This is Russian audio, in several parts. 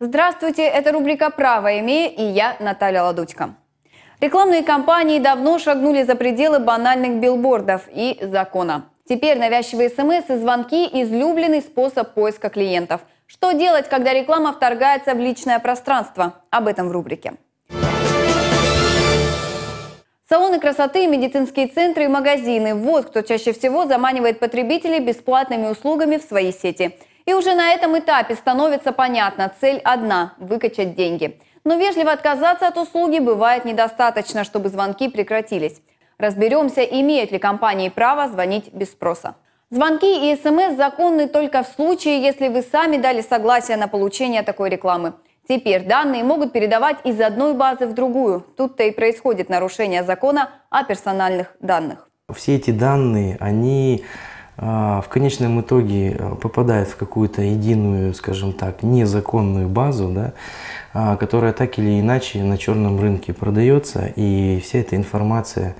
Здравствуйте, это рубрика «Право имею» и я, Наталья Ладутько. Рекламные кампании давно шагнули за пределы банальных билбордов и закона. Теперь навязчивые смс и звонки – излюбленный способ поиска клиентов. Что делать, когда реклама вторгается в личное пространство? Об этом в рубрике. Салоны красоты, медицинские центры и магазины – вот кто чаще всего заманивает потребителей бесплатными услугами в свои сети – и уже на этом этапе становится понятно, цель одна – выкачать деньги. Но вежливо отказаться от услуги бывает недостаточно, чтобы звонки прекратились. Разберемся, имеют ли компании право звонить без спроса. Звонки и СМС законны только в случае, если вы сами дали согласие на получение такой рекламы. Теперь данные могут передавать из одной базы в другую. Тут-то и происходит нарушение закона о персональных данных. Все эти данные, они а, в конечном итоге э, попадает в какую-то единую, скажем так, незаконную базу, да, а, которая так или иначе на черном рынке продается, и вся эта информация,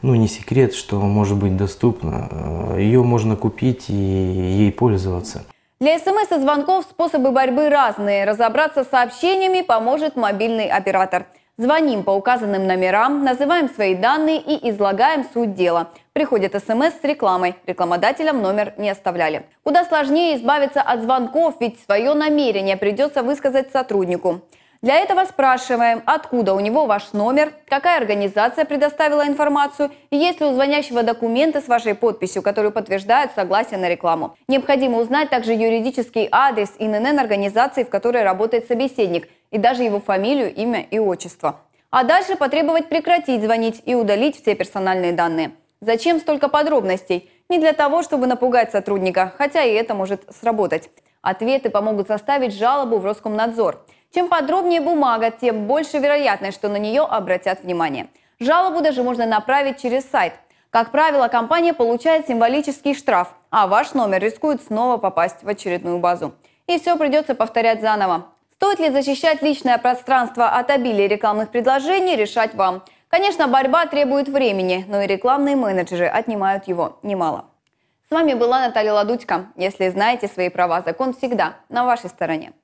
ну не секрет, что может быть доступна, э, ее можно купить и ей пользоваться. Для смс и звонков способы борьбы разные. Разобраться с сообщениями поможет мобильный оператор – Звоним по указанным номерам, называем свои данные и излагаем суть дела. Приходит смс с рекламой. Рекламодателям номер не оставляли. Куда сложнее избавиться от звонков, ведь свое намерение придется высказать сотруднику. Для этого спрашиваем, откуда у него ваш номер, какая организация предоставила информацию и есть ли у звонящего документы с вашей подписью, которые подтверждают согласие на рекламу. Необходимо узнать также юридический адрес и ННН организации, в которой работает собеседник – и даже его фамилию, имя и отчество. А дальше потребовать прекратить звонить и удалить все персональные данные. Зачем столько подробностей? Не для того, чтобы напугать сотрудника, хотя и это может сработать. Ответы помогут составить жалобу в Роскомнадзор. Чем подробнее бумага, тем больше вероятность, что на нее обратят внимание. Жалобу даже можно направить через сайт. Как правило, компания получает символический штраф, а ваш номер рискует снова попасть в очередную базу. И все придется повторять заново. Стоит ли защищать личное пространство от обилия рекламных предложений, решать вам. Конечно, борьба требует времени, но и рекламные менеджеры отнимают его немало. С вами была Наталья Ладудько. Если знаете свои права, закон всегда на вашей стороне.